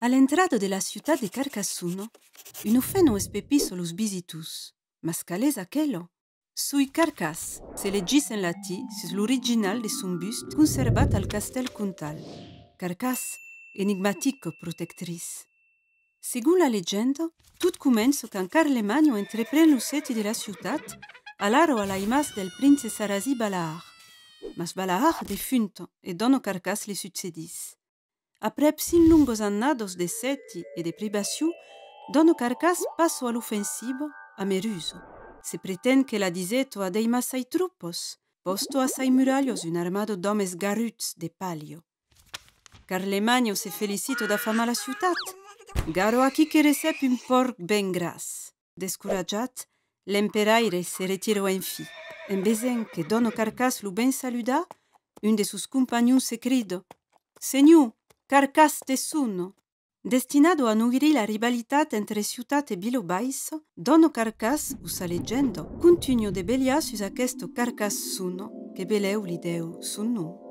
À l'entrée de la città de Carcassuno, un mais visiteurs, mais bisitus, est quello. Sui carcasse se qui, en latin sur l'original de son buste conservat al castel Cuntal. Carcass, énigmatique protectrice. Selon la légende, tout commence quand Carlemagne entreprend site de la laro à la imas del prince Sarasi Balaar. Mas Balaar défunt e Dono Carcasse le succédisse. Aprèp sin lungos annados de seti e de privaci, Dono Carcas pas a l’ofensivo aeruso. Se pretén que la disèto a de massai trupos, posto assai murallos un armado d’homes garuts de palio. Carl’manño se felicito da fama la ciutat. Garo aquí que recèp un fòrt ben gras. Descurajat, l’emperaaire se retiró enfi. En vezzen que Dono Carcas lo ben saluda, un de sus compagnoun se crido:Seniu! Carcass Sunno. destinato a nutrire la rivalità tra ciutat e Bilobais, Dono Carcass usa leggendo, continuo de belia su questo Carcass Sunno, che beleu l'ideo Sunno.